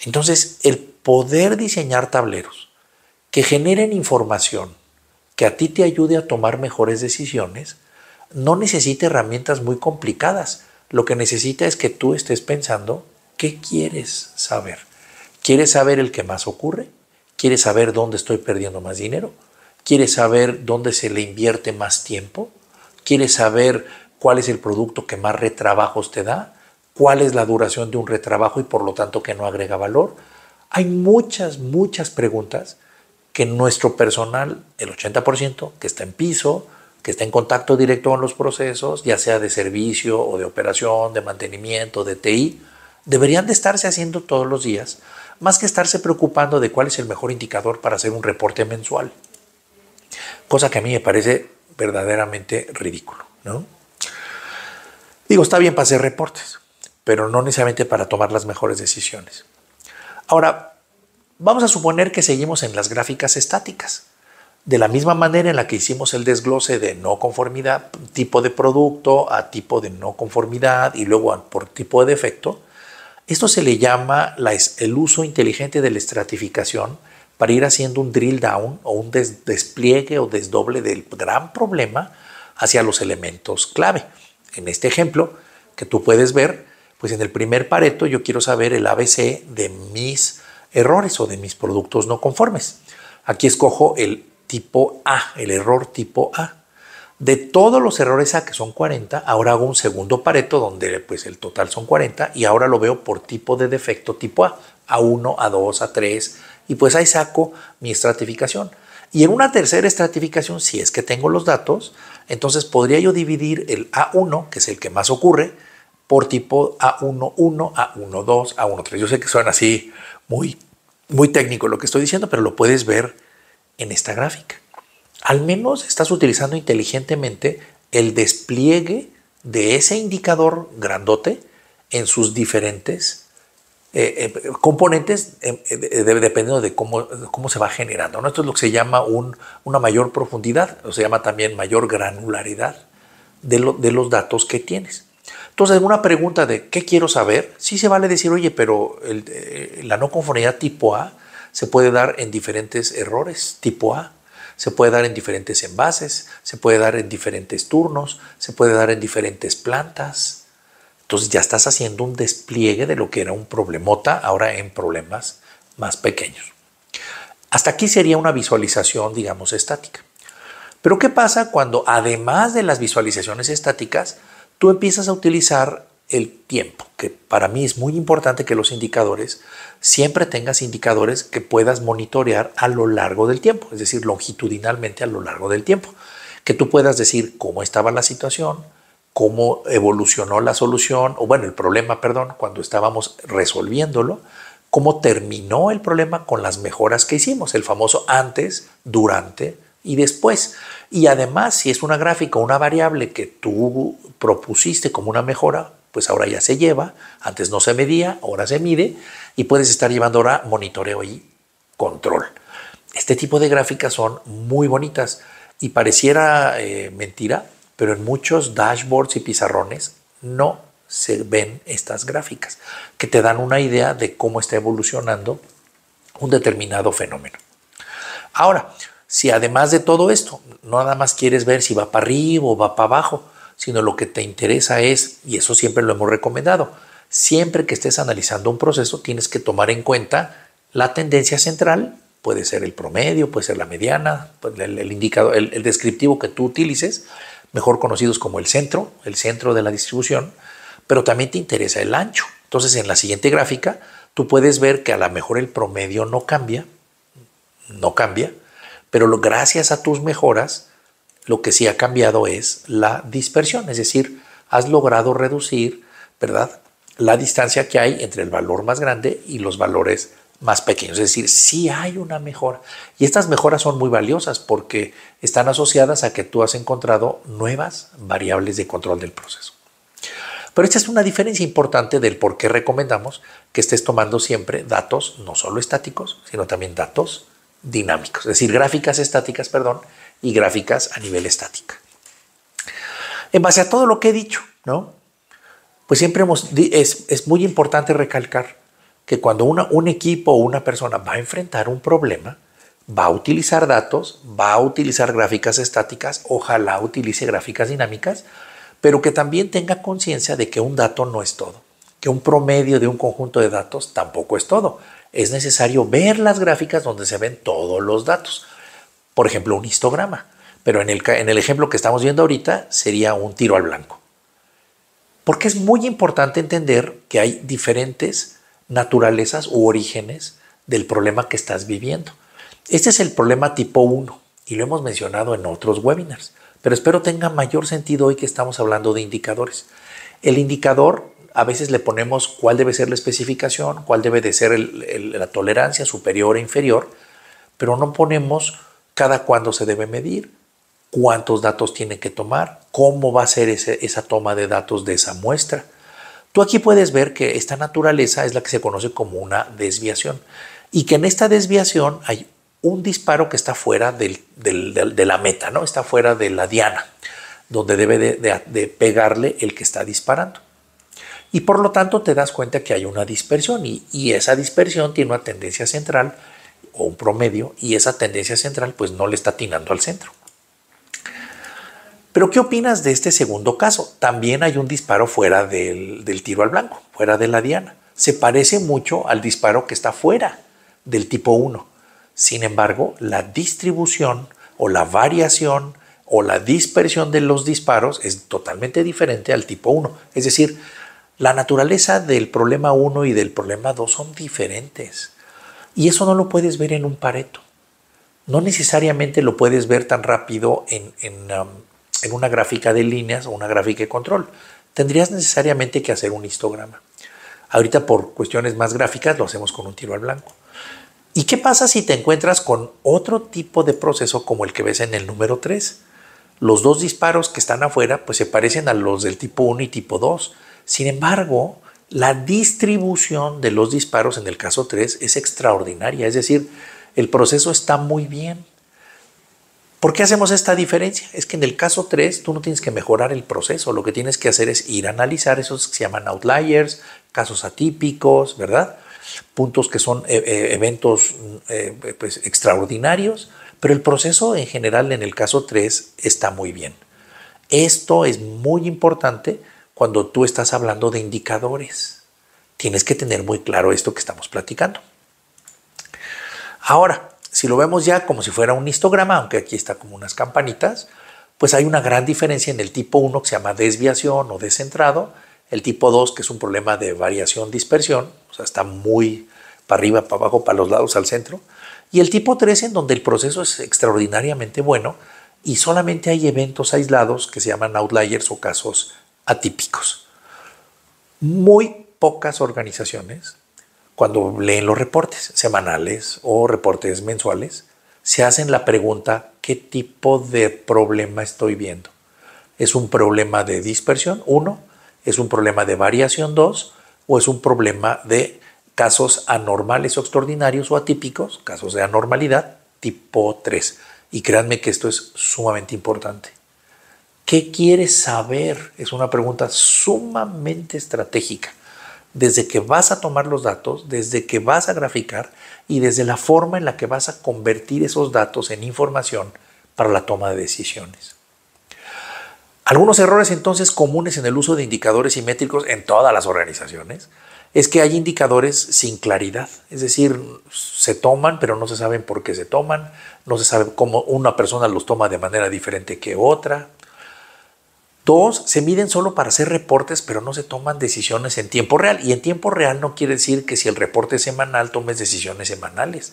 Entonces, el poder diseñar tableros que generen información que a ti te ayude a tomar mejores decisiones, no necesita herramientas muy complicadas. Lo que necesita es que tú estés pensando qué quieres saber. ¿Quieres saber el que más ocurre? ¿Quieres saber dónde estoy perdiendo más dinero? quiere saber dónde se le invierte más tiempo, quiere saber cuál es el producto que más retrabajos te da, cuál es la duración de un retrabajo y por lo tanto que no agrega valor. Hay muchas, muchas preguntas que nuestro personal, el 80%, que está en piso, que está en contacto directo con los procesos, ya sea de servicio o de operación, de mantenimiento, de TI, deberían de estarse haciendo todos los días, más que estarse preocupando de cuál es el mejor indicador para hacer un reporte mensual cosa que a mí me parece verdaderamente ridículo. ¿no? Digo, está bien para hacer reportes, pero no necesariamente para tomar las mejores decisiones. Ahora, vamos a suponer que seguimos en las gráficas estáticas. De la misma manera en la que hicimos el desglose de no conformidad, tipo de producto a tipo de no conformidad y luego por tipo de defecto, esto se le llama el uso inteligente de la estratificación para ir haciendo un drill down o un despliegue o desdoble del gran problema hacia los elementos clave. En este ejemplo que tú puedes ver, pues en el primer pareto yo quiero saber el ABC de mis errores o de mis productos no conformes. Aquí escojo el tipo A, el error tipo A. De todos los errores A, que son 40, ahora hago un segundo pareto donde pues, el total son 40 y ahora lo veo por tipo de defecto tipo A, A1, A2, A3, y pues ahí saco mi estratificación. Y en una tercera estratificación, si es que tengo los datos, entonces podría yo dividir el A1, que es el que más ocurre, por tipo A11, A12, A13. Yo sé que suena así muy, muy técnico lo que estoy diciendo, pero lo puedes ver en esta gráfica. Al menos estás utilizando inteligentemente el despliegue de ese indicador grandote en sus diferentes eh, eh, componentes em, eh, dependiendo de cómo, se va generando. ¿no? Esto es lo que se llama una mayor profundidad, o se llama también mayor granularidad de, los datos que tienes. Entonces, una pregunta de qué quiero saber, sí se vale decir, oye, pero la no conformidad tipo A se puede dar en diferentes errores tipo A, se puede dar en diferentes envases, se puede dar en diferentes turnos, se puede dar en diferentes plantas, entonces ya estás haciendo un despliegue de lo que era un problemota ahora en problemas más pequeños. Hasta aquí sería una visualización, digamos, estática. Pero ¿qué pasa cuando además de las visualizaciones estáticas, tú empiezas a utilizar el tiempo? Que para mí es muy importante que los indicadores, siempre tengas indicadores que puedas monitorear a lo largo del tiempo, es decir, longitudinalmente a lo largo del tiempo. Que tú puedas decir cómo estaba la situación, cómo evolucionó la solución, o bueno, el problema, perdón, cuando estábamos resolviéndolo, cómo terminó el problema con las mejoras que hicimos, el famoso antes, durante y después. Y además, si es una gráfica, una variable que tú propusiste como una mejora, pues ahora ya se lleva, antes no se medía, ahora se mide y puedes estar llevando ahora monitoreo y control. Este tipo de gráficas son muy bonitas y pareciera eh, mentira, pero en muchos dashboards y pizarrones no se ven estas gráficas que te dan una idea de cómo está evolucionando un determinado fenómeno. Ahora, si además de todo esto, no nada más quieres ver si va para arriba o va para abajo, sino lo que te interesa es, y eso siempre lo hemos recomendado, siempre que estés analizando un proceso tienes que tomar en cuenta la tendencia central, puede ser el promedio, puede ser la mediana, pues, el, indicador, el descriptivo que tú utilices, mejor conocidos como el centro, el centro de la distribución, pero también te interesa el ancho. Entonces, en la siguiente gráfica, tú puedes ver que a lo mejor el promedio no cambia, no cambia, pero gracias a tus mejoras, lo que sí ha cambiado es la dispersión, es decir, has logrado reducir, ¿verdad? La distancia que hay entre el valor más grande y los valores más pequeños. Es decir, sí hay una mejora. Y estas mejoras son muy valiosas porque están asociadas a que tú has encontrado nuevas variables de control del proceso. Pero esta es una diferencia importante del por qué recomendamos que estés tomando siempre datos no solo estáticos, sino también datos dinámicos, es decir, gráficas estáticas, perdón, y gráficas a nivel estática. En base a todo lo que he dicho, ¿no? Pues siempre hemos, es, es muy importante recalcar que cuando un equipo o una persona va a enfrentar un problema, va a utilizar datos, va a utilizar gráficas estáticas, ojalá utilice gráficas dinámicas, pero que también tenga conciencia de que un dato no es todo, que un promedio de un conjunto de datos tampoco es todo. Es necesario ver las gráficas donde se ven todos los datos. Por ejemplo, un histograma. Pero en el, en el ejemplo que estamos viendo ahorita sería un tiro al blanco. Porque es muy importante entender que hay diferentes naturalezas u orígenes del problema que estás viviendo. Este es el problema tipo 1 y lo hemos mencionado en otros webinars, pero espero tenga mayor sentido hoy que estamos hablando de indicadores. El indicador a veces le ponemos cuál debe ser la especificación, cuál debe de ser la tolerancia superior e inferior, pero no ponemos cada cuándo se debe medir, cuántos datos tiene que tomar, cómo va a ser esa toma de datos de esa muestra. Tú aquí puedes ver que esta naturaleza es la que se conoce como una desviación y que en esta desviación hay un disparo que está fuera de la meta, ¿no? está fuera de la diana, donde debe de, pegarle el que está disparando. Y por lo tanto te das cuenta que hay una dispersión y, esa dispersión tiene una tendencia central o un promedio y esa tendencia central pues no le está atinando al centro. Pero ¿qué opinas de este segundo caso? También hay un disparo fuera del, tiro al blanco, fuera de la diana. Se parece mucho al disparo que está fuera del tipo 1. Sin embargo, la distribución o la variación o la dispersión de los disparos es totalmente diferente al tipo 1. Es decir, la naturaleza del problema 1 y del problema 2 son diferentes. Y eso no lo puedes ver en un pareto. No necesariamente lo puedes ver tan rápido en, um, en una gráfica de líneas o una gráfica de control. Tendrías necesariamente que hacer un histograma. Ahorita por cuestiones más gráficas lo hacemos con un tiro al blanco. ¿Y qué pasa si te encuentras con otro tipo de proceso como el que ves en el número 3? Los dos disparos que están afuera pues se parecen a los del tipo 1 y tipo 2. Sin embargo, la distribución de los disparos en el caso 3 es extraordinaria, es decir, el proceso está muy bien. ¿Por qué hacemos esta diferencia? Es que en el caso 3 tú no tienes que mejorar el proceso, lo que tienes que hacer es ir a analizar esos que se llaman outliers, casos atípicos, ¿verdad? Puntos que son eh, eh, eventos eh, pues, extraordinarios, pero el proceso en general en el caso 3 está muy bien. Esto es muy importante cuando tú estás hablando de indicadores. Tienes que tener muy claro esto que estamos platicando. Ahora, si lo vemos ya como si fuera un histograma, aunque aquí está como unas campanitas, pues hay una gran diferencia en el tipo 1 que se llama desviación o descentrado, el tipo 2 que es un problema de variación dispersión, o sea, está muy para arriba, para abajo, para los lados, al centro, y el tipo 3 en donde el proceso es extraordinariamente bueno y solamente hay eventos aislados que se llaman outliers o casos atípicos. Muy pocas organizaciones cuando leen los reportes semanales o reportes mensuales, se hacen la pregunta, ¿qué tipo de problema estoy viendo? ¿Es un problema de dispersión? Uno. ¿Es un problema de variación? Dos. ¿O es un problema de casos anormales o extraordinarios o atípicos, casos de anormalidad, tipo 3? Y créanme que esto es sumamente importante. ¿Qué quieres saber? Es una pregunta sumamente estratégica desde que vas a tomar los datos, desde que vas a graficar y desde la forma en la que vas a convertir esos datos en información para la toma de decisiones. Algunos errores entonces comunes en el uso de indicadores simétricos en todas las organizaciones es que hay indicadores sin claridad, es decir, se toman pero no se saben por qué se toman, no se sabe cómo una persona los toma de manera diferente que otra, Dos, se miden solo para hacer reportes, pero no se toman decisiones en tiempo real. Y en tiempo real no quiere decir que si el reporte es semanal, tomes decisiones semanales.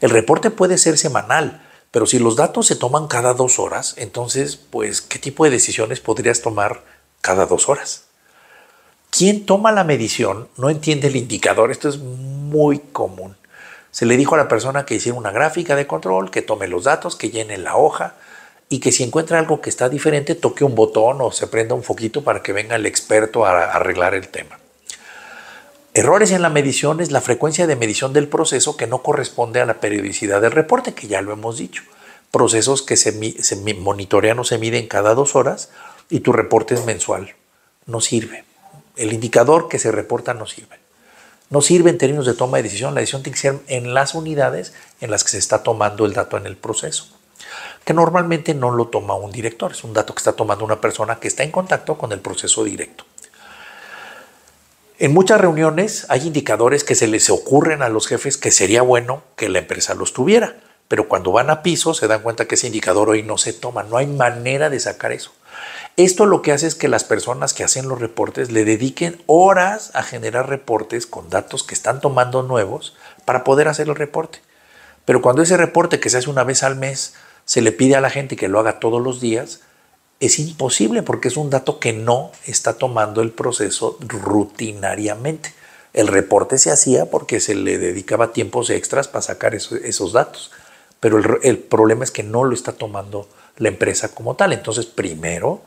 El reporte puede ser semanal, pero si los datos se toman cada dos horas, entonces, pues, ¿qué tipo de decisiones podrías tomar cada dos horas? Quién toma la medición no entiende el indicador. Esto es muy común. Se le dijo a la persona que hiciera una gráfica de control, que tome los datos, que llene la hoja, y que si encuentra algo que está diferente, toque un botón o se prenda un foquito para que venga el experto a, arreglar el tema. Errores en la medición es la frecuencia de medición del proceso que no corresponde a la periodicidad del reporte, que ya lo hemos dicho. Procesos que se, se monitorean o se miden cada dos horas y tu reporte es mensual. No sirve. El indicador que se reporta no sirve. No sirve en términos de toma de decisión. La decisión tiene que ser en las unidades en las que se está tomando el dato en el proceso que normalmente no lo toma un director, es un dato que está tomando una persona que está en contacto con el proceso directo. En muchas reuniones hay indicadores que se les ocurren a los jefes que sería bueno que la empresa los tuviera, pero cuando van a piso se dan cuenta que ese indicador hoy no se toma, no hay manera de sacar eso. Esto lo que hace es que las personas que hacen los reportes le dediquen horas a generar reportes con datos que están tomando nuevos para poder hacer el reporte. Pero cuando ese reporte que se hace una vez al mes se le pide a la gente que lo haga todos los días, es imposible porque es un dato que no está tomando el proceso rutinariamente. El reporte se hacía porque se le dedicaba tiempos extras para sacar esos datos, pero el, el, problema es que no lo está tomando la empresa como tal. Entonces, primero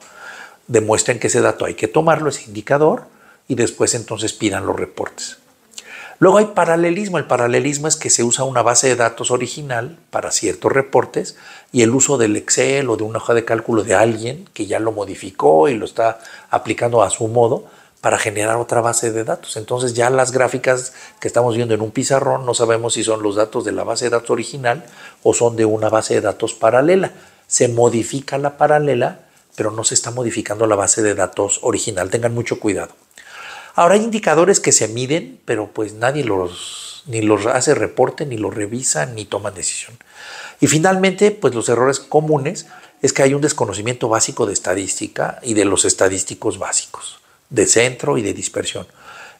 demuestren que ese dato hay que tomarlo, ese indicador, y después entonces pidan los reportes. Luego hay paralelismo. El paralelismo es que se usa una base de datos original para ciertos reportes y el uso del Excel o de una hoja de cálculo de alguien que ya lo modificó y lo está aplicando a su modo para generar otra base de datos. Entonces ya las gráficas que estamos viendo en un pizarrón no sabemos si son los datos de la base de datos original o son de una base de datos paralela. Se modifica la paralela, pero no se está modificando la base de datos original. Tengan mucho cuidado. Ahora hay indicadores que se miden, pero pues nadie los ni los hace reporte, ni los revisa, ni toman decisión. Y finalmente, pues los errores comunes es que hay un desconocimiento básico de estadística y de los estadísticos básicos, de centro y de dispersión.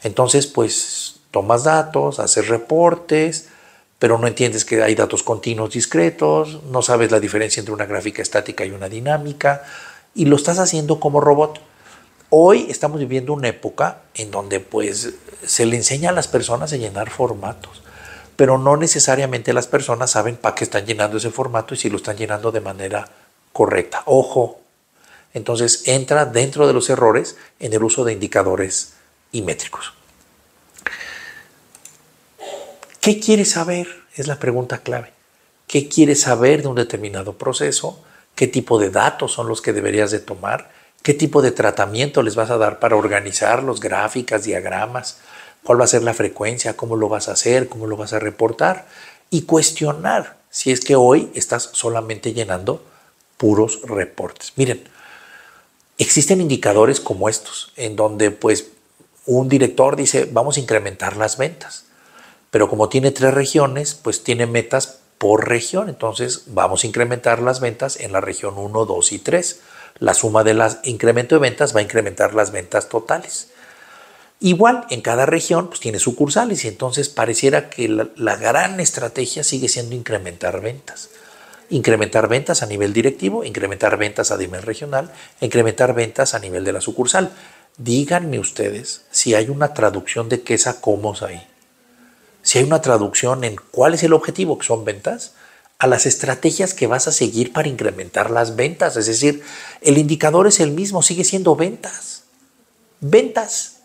Entonces, pues tomas datos, haces reportes, pero no entiendes que hay datos continuos discretos, no sabes la diferencia entre una gráfica estática y una dinámica, y lo estás haciendo como robot. Hoy estamos viviendo una época en donde pues se le enseña a las personas a llenar formatos, pero no necesariamente las personas saben para qué están llenando ese formato y si lo están llenando de manera correcta. Ojo, entonces entra dentro de los errores en el uso de indicadores y métricos. ¿Qué quieres saber? Es la pregunta clave. ¿Qué quieres saber de un determinado proceso? ¿Qué tipo de datos son los que deberías de tomar? ¿Qué tipo de tratamiento les vas a dar para los Gráficas, diagramas, cuál va a ser la frecuencia, cómo lo vas a hacer, cómo lo vas a reportar y cuestionar si es que hoy estás solamente llenando puros reportes. Miren, existen indicadores como estos en donde pues un director dice vamos a incrementar las ventas, pero como tiene tres regiones, pues tiene metas por región, entonces vamos a incrementar las ventas en la región 1, 2 y 3 la suma las incremento de ventas va a incrementar las ventas totales. Igual, en cada región pues, tiene sucursales y entonces pareciera que la, la, gran estrategia sigue siendo incrementar ventas. Incrementar ventas a nivel directivo, incrementar ventas a nivel regional, incrementar ventas a nivel de la sucursal. Díganme ustedes si hay una traducción de qué sacamos ahí. Si hay una traducción en cuál es el objetivo, que son ventas, a las estrategias que vas a seguir para incrementar las ventas. Es decir, el indicador es el mismo, sigue siendo ventas. Ventas.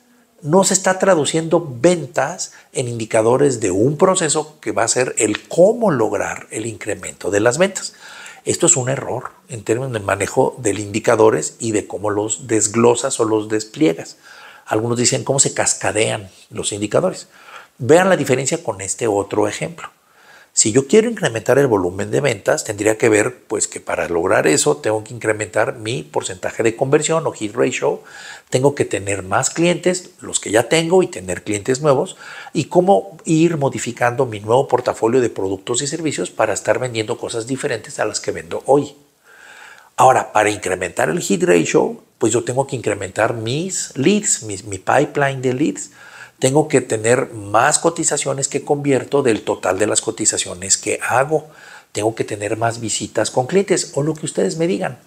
No se está traduciendo ventas en indicadores de un proceso que va a ser el cómo lograr el incremento de las ventas. Esto es un error en términos de manejo de indicadores y de cómo los desglosas o los despliegas. Algunos dicen cómo se cascadean los indicadores. Vean la diferencia con este otro ejemplo. Si yo quiero incrementar el volumen de ventas, tendría que ver pues que para lograr eso tengo que incrementar mi porcentaje de conversión o hit ratio, tengo que tener más clientes, los que ya tengo y tener clientes nuevos y cómo ir modificando mi nuevo portafolio de productos y servicios para estar vendiendo cosas diferentes a las que vendo hoy. Ahora, para incrementar el hit ratio, pues yo tengo que incrementar mis leads, mi pipeline de leads tengo que tener más cotizaciones que convierto del total de las cotizaciones que hago. Tengo que tener más visitas con clientes o lo que ustedes me digan.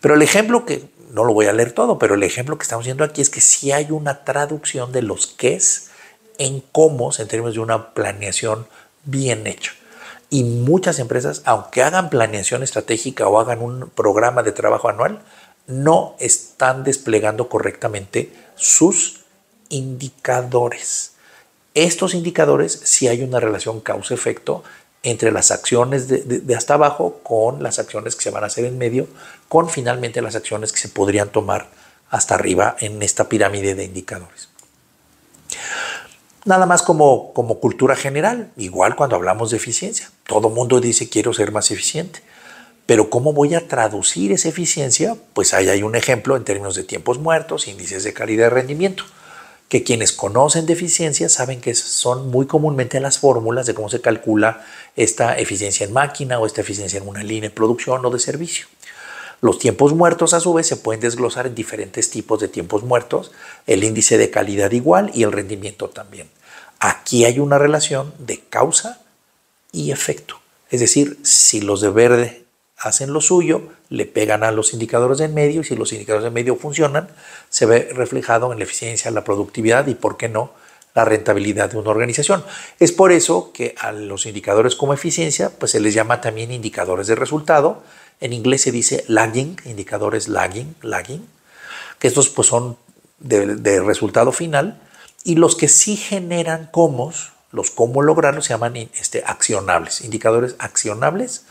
Pero el ejemplo que, no lo voy a leer todo, pero el ejemplo que estamos viendo aquí es que si hay una traducción de los es en cómo en términos de una planeación bien hecha. Y muchas empresas, aunque hagan planeación estratégica o hagan un programa de trabajo anual, no están desplegando correctamente sus indicadores. Estos indicadores, si hay una relación causa-efecto entre las acciones de, hasta abajo con las acciones que se van a hacer en medio, con finalmente las acciones que se podrían tomar hasta arriba en esta pirámide de indicadores. Nada más como, como cultura general, igual cuando hablamos de eficiencia. Todo mundo dice quiero ser más eficiente, pero ¿cómo voy a traducir esa eficiencia? Pues ahí hay un ejemplo en términos de tiempos muertos, índices de calidad de rendimiento que quienes conocen de eficiencia saben que son muy comúnmente las fórmulas de cómo se calcula esta eficiencia en máquina o esta eficiencia en una línea de producción o de servicio. Los tiempos muertos a su vez se pueden desglosar en diferentes tipos de tiempos muertos, el índice de calidad igual y el rendimiento también. Aquí hay una relación de causa y efecto. Es decir, si los de verde hacen lo suyo, le pegan a los indicadores de medio y si los indicadores de medio funcionan, se ve reflejado en la eficiencia, la productividad y, por qué no, la rentabilidad de una organización. Es por eso que a los indicadores como eficiencia, pues se les llama también indicadores de resultado. En inglés se dice lagging, indicadores lagging, lagging, que estos pues son de, resultado final. Y los que sí generan cómo, los cómo lograrlos, se llaman este, accionables, indicadores accionables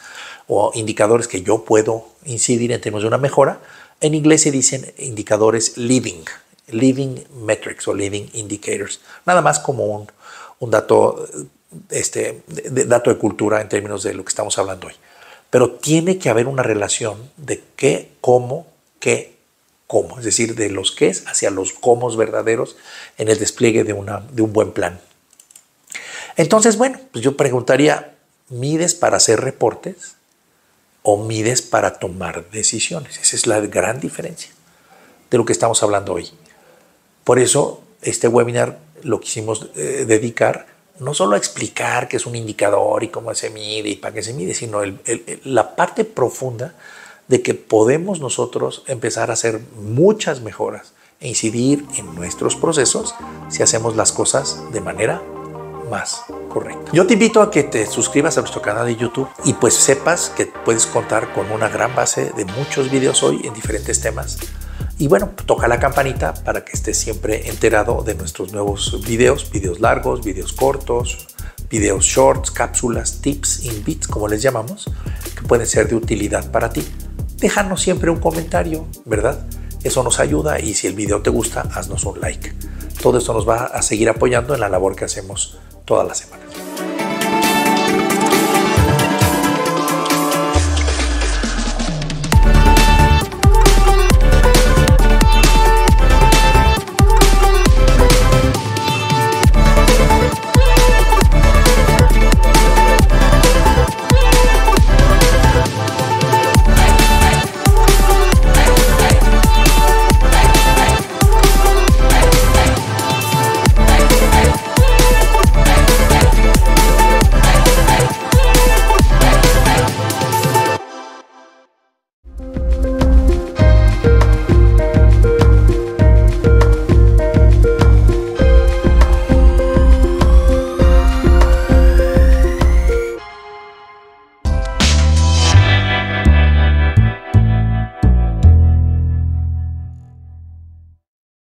o indicadores que yo puedo incidir en términos de una mejora. En inglés se dicen indicadores Living, Living metrics o Living indicators, nada más como un, dato, este, de, dato de cultura en términos de lo que estamos hablando hoy. Pero tiene que haber una relación de qué, cómo, qué, cómo, es decir, de los qué hacia los cómo verdaderos en el despliegue de, de un buen plan. Entonces, bueno, pues yo preguntaría, ¿mides para hacer reportes? o mides para tomar decisiones. Esa es la gran diferencia de lo que estamos hablando hoy. Por eso este webinar lo quisimos eh, dedicar no solo a explicar qué es un indicador y cómo se mide y para qué se mide, sino la parte profunda de que podemos nosotros empezar a hacer muchas mejoras e incidir en nuestros procesos si hacemos las cosas de manera más correcto. Yo te invito a que te suscribas a nuestro canal de YouTube y pues sepas que puedes contar con una gran base de muchos videos hoy en diferentes temas. Y bueno, toca la campanita para que estés siempre enterado de nuestros nuevos videos, videos largos, videos cortos, videos shorts, cápsulas, tips, bits, como les llamamos, que pueden ser de utilidad para ti. Déjanos siempre un comentario, ¿verdad? Eso nos ayuda y si el video te gusta, haznos un like. Todo esto nos va a seguir apoyando en la labor que hacemos toda la semana.